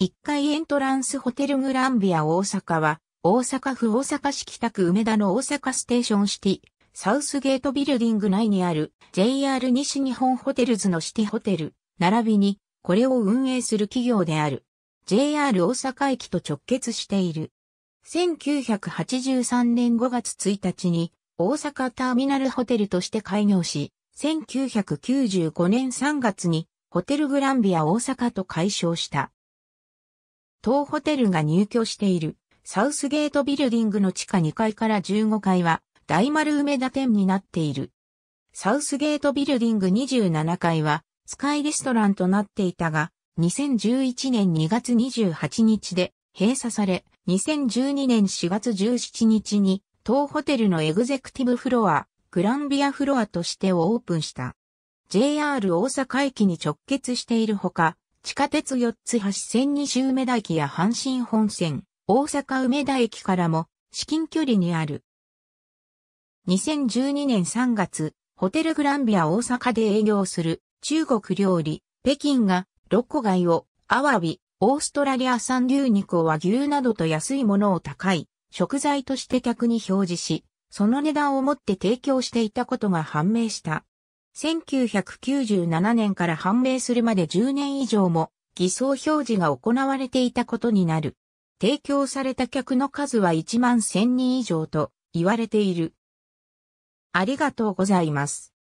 1階エントランスホテルグランビア大阪は、大阪府大阪市北区梅田の大阪ステーションシティ、サウスゲートビルディング内にある JR 西日本ホテルズのシティホテル、並びにこれを運営する企業である。JR 大阪駅と直結している。1983年5月1日に大阪ターミナルホテルとして開業し、1995年3月にホテルグランビア大阪と解消した。当ホテルが入居しているサウスゲートビルディングの地下2階から15階は大丸梅田店になっている。サウスゲートビルディング27階はスカイレストランとなっていたが、2011年2月28日で閉鎖され、2012年4月17日に当ホテルのエグゼクティブフロア、グランビアフロアとしてオープンした。JR 大阪駅に直結しているほか、地下鉄4つ橋線西梅田駅や阪神本線、大阪梅田駅からも至近距離にある。2012年3月、ホテルグランビア大阪で営業する中国料理、北京がロッコ貝をアワビ、オーストラリア産牛肉を和牛などと安いものを高い食材として客に表示し、その値段をもって提供していたことが判明した。1997年から判明するまで10年以上も偽装表示が行われていたことになる。提供された客の数は1万1000人以上と言われている。ありがとうございます。